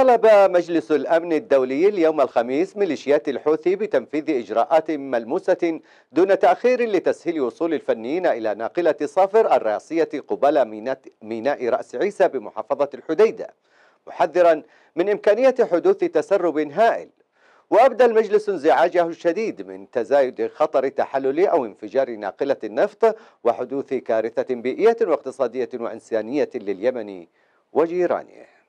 طالب مجلس الأمن الدولي اليوم الخميس ميليشيات الحوثي بتنفيذ إجراءات ملموسة دون تأخير لتسهيل وصول الفنيين إلى ناقلة صافر الراسية قبل ميناء رأس عيسى بمحافظة الحديدة محذرا من إمكانية حدوث تسرب هائل وأبدى المجلس انزعاجه الشديد من تزايد خطر تحلل أو انفجار ناقلة النفط وحدوث كارثة بيئية واقتصادية وإنسانية لليمن وجيرانه